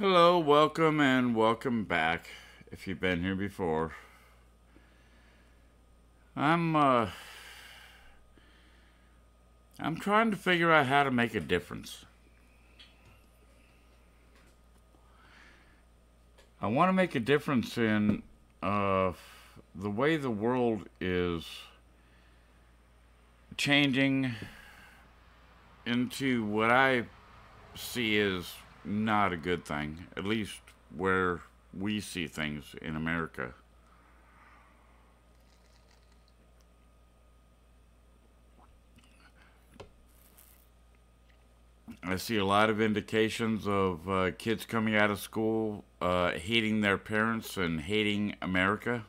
Hello, welcome, and welcome back if you've been here before. I'm, uh, I'm trying to figure out how to make a difference. I want to make a difference in, uh, the way the world is changing into what I see as not a good thing, at least where we see things in America. I see a lot of indications of uh, kids coming out of school uh, hating their parents and hating America.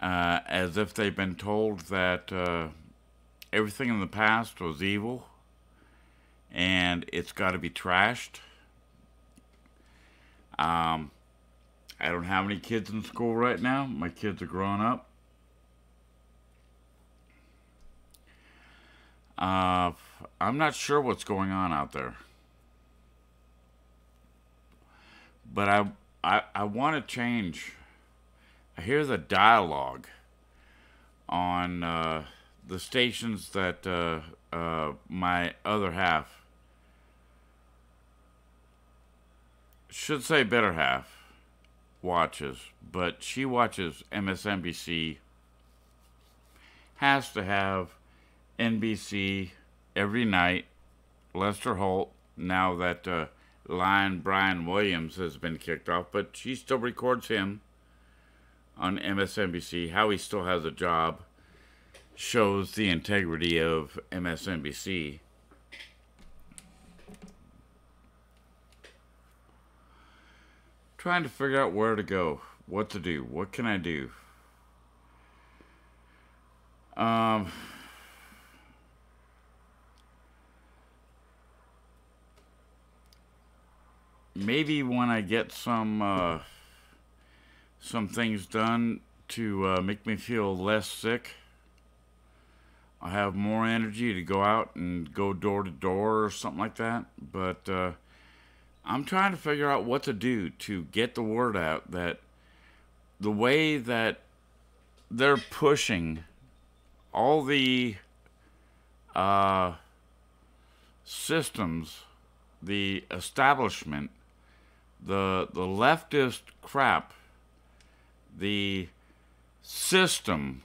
Uh, as if they've been told that uh, everything in the past was evil and it's got to be trashed. Um, I don't have any kids in school right now. My kids are grown up. Uh, I'm not sure what's going on out there. But I, I, I want to change. I hear the dialogue on uh, the stations that uh, uh my other half should say better half watches, but she watches MSNBC, has to have NBC every night. Lester Holt, now that uh, Lion Brian Williams has been kicked off, but she still records him on MSNBC. How he still has a job shows the integrity of MSNBC. Trying to figure out where to go, what to do, what can I do? Um, maybe when I get some uh, some things done to uh, make me feel less sick, I'll have more energy to go out and go door to door or something like that. But uh, I'm trying to figure out what to do to get the word out that the way that they're pushing all the uh, systems, the establishment, the the leftist crap, the system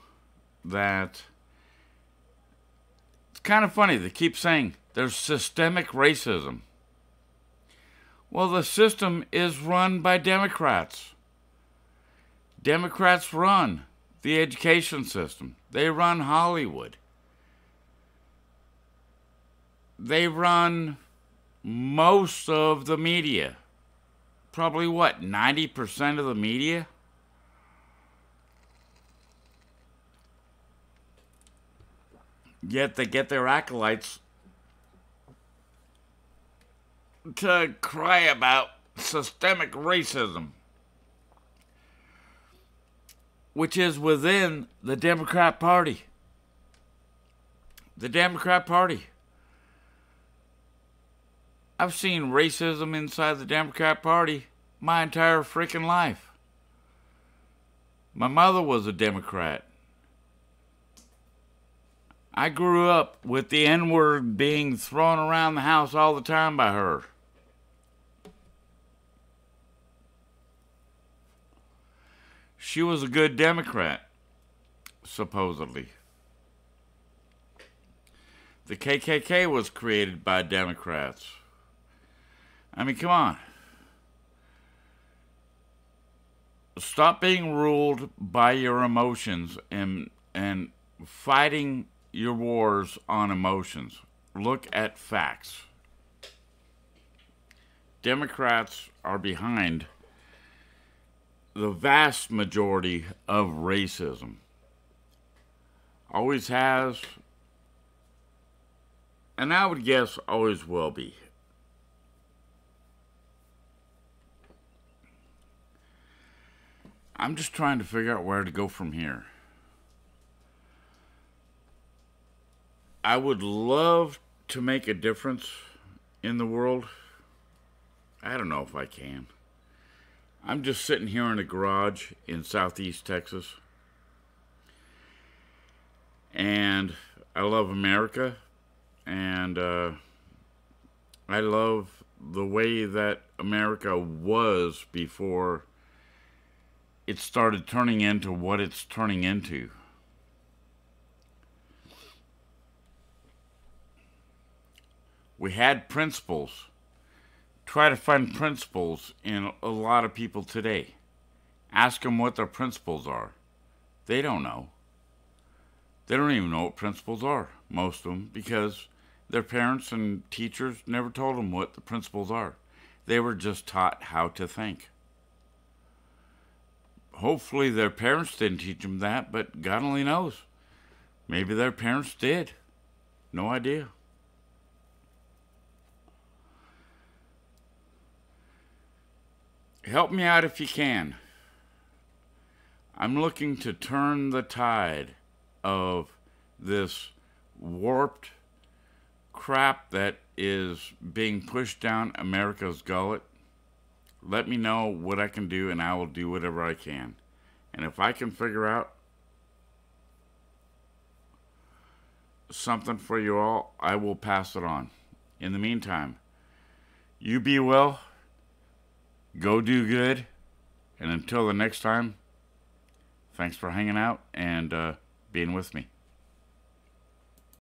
that it's kind of funny they keep saying there's systemic racism. Well, the system is run by Democrats. Democrats run the education system, they run Hollywood, they run most of the media. Probably what, 90% of the media? Yet they get their acolytes to cry about systemic racism, which is within the Democrat Party. The Democrat Party. I've seen racism inside the Democrat Party my entire freaking life. My mother was a Democrat. I grew up with the N word being thrown around the house all the time by her. She was a good Democrat, supposedly. The KKK was created by Democrats. I mean, come on. Stop being ruled by your emotions and and fighting your wars on emotions. Look at facts. Democrats are behind the vast majority of racism. Always has, and I would guess always will be. I'm just trying to figure out where to go from here. I would love to make a difference in the world. I don't know if I can. I'm just sitting here in a garage in southeast Texas. And I love America. And uh, I love the way that America was before it started turning into what it's turning into. We had principles try to find principles in a lot of people today. Ask them what their principles are. They don't know. They don't even know what principles are, most of them, because their parents and teachers never told them what the principles are. They were just taught how to think. Hopefully, their parents didn't teach them that, but God only knows. Maybe their parents did. No idea. Help me out if you can. I'm looking to turn the tide of this warped crap that is being pushed down America's gullet. Let me know what I can do, and I will do whatever I can. And if I can figure out something for you all, I will pass it on. In the meantime, you be well go do good. And until the next time, thanks for hanging out and uh, being with me.